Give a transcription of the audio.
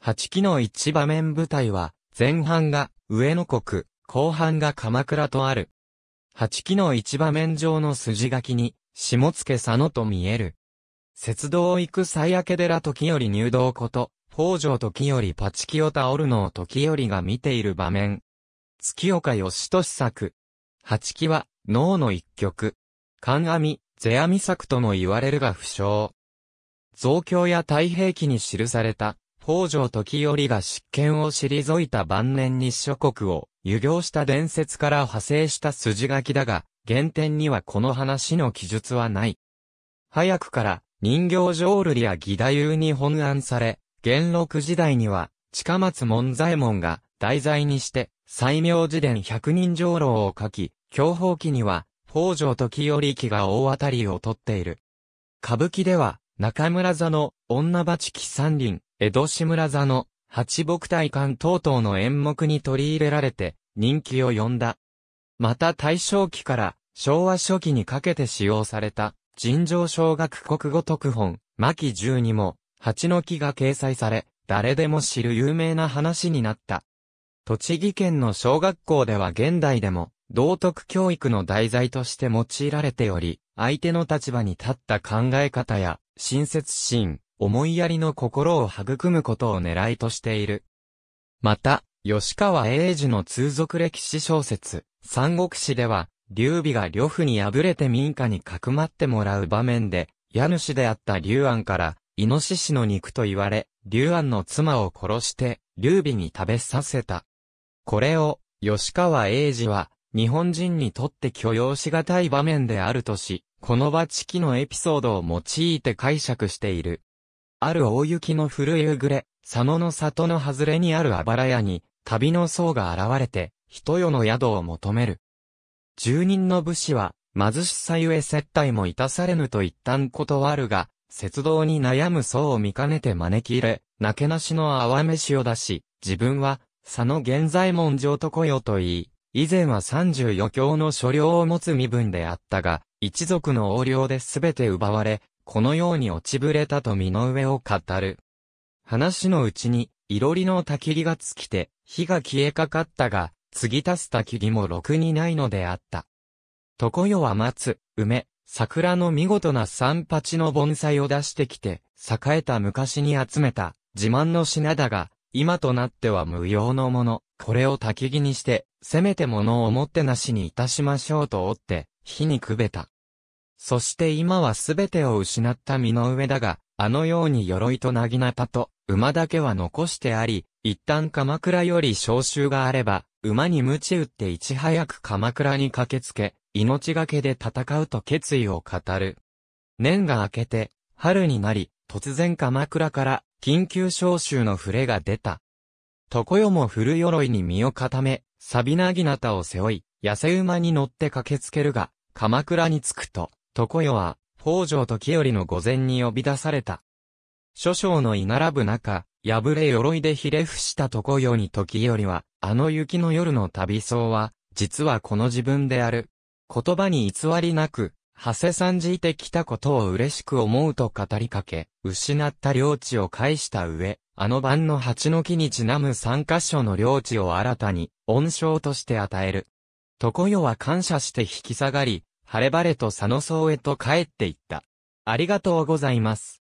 八期の一場面舞台は、前半が上野国、後半が鎌倉とある。八期の一場面上の筋書きに、下野佐野と見える。雪道を行く最明寺時より入道こと、北条時よりパチキを倒るのを時よりが見ている場面。月岡義俊作。八木は、脳の一曲。勘阿弥、世阿弥作とも言われるが不詳。増強や太平記に記された、北条時頼が執権を退いた晩年に諸国を遊行した伝説から派生した筋書きだが、原点にはこの話の記述はない。早くから人形浄瑠璃や義太夫に本案され、元禄時代には近松門左衛門が題材にして、西明寺伝百人上楼を書き、享保記には、北条時頼記が大当たりを取っている。歌舞伎では、中村座の女鉢木山林、江戸志村座の八木大館等々の演目に取り入れられて人気を呼んだ。また大正期から昭和初期にかけて使用された尋常小学国語特本、巻10にも、蜂の木が掲載され、誰でも知る有名な話になった。栃木県の小学校では現代でも、道徳教育の題材として用いられており、相手の立場に立った考え方や、親切心、思いやりの心を育むことを狙いとしている。また、吉川英治の通俗歴史小説、三国志では、劉備が呂布に敗れて民家にかくまってもらう場面で、家主であった劉安から、イノシシの肉と言われ、劉安の妻を殺して、劉備に食べさせた。これを、吉川英治は、日本人にとって許容しがたい場面であるとし、この場地期のエピソードを用いて解釈している。ある大雪の古い夕暮れ、佐野の里の外れにあるあばら屋に、旅の僧が現れて、人よの宿を求める。住人の武士は、貧しさゆえ接待もいたされぬと一旦断るが、雪道に悩む僧を見かねて招き入れ、なけなしの泡飯を出し、自分は、佐野源左衛門上とこよと言い、以前は三十余教の所領を持つ身分であったが、一族の横領で全て奪われ、このように落ちぶれたと身の上を語る。話のうちに、いろりの焚き火が尽きて、火が消えかかったが、継ぎ足す焚き火もろくにないのであった。床よは松、梅、桜の見事な三八の盆栽を出してきて、栄えた昔に集めた、自慢の品だが、今となっては無用のもの。これを焚き木にして、せめて物をもってなしにいたしましょうとおって、火にくべた。そして今はすべてを失った身の上だが、あのように鎧となぎなたと、馬だけは残してあり、一旦鎌倉より召集があれば、馬に鞭打っていち早く鎌倉に駆けつけ、命がけで戦うと決意を語る。年が明けて、春になり、突然鎌倉から緊急招集の触れが出た。床よも古鎧に身を固め、錆ビなぎなたを背負い、痩せ馬に乗って駆けつけるが、鎌倉に着くと、床よは、北条時頼の御前に呼び出された。諸将の居並ぶ中、破れ鎧でひれ伏した床よに時頼は、あの雪の夜の旅僧は、実はこの自分である。言葉に偽りなく、長谷さんじいてきたことを嬉しく思うと語りかけ、失った領地を返した上、あの晩の蜂の木にちなむ三カ所の領地を新たに、恩賞として与える。常世は感謝して引き下がり、晴れ晴れと佐野荘へと帰っていった。ありがとうございます。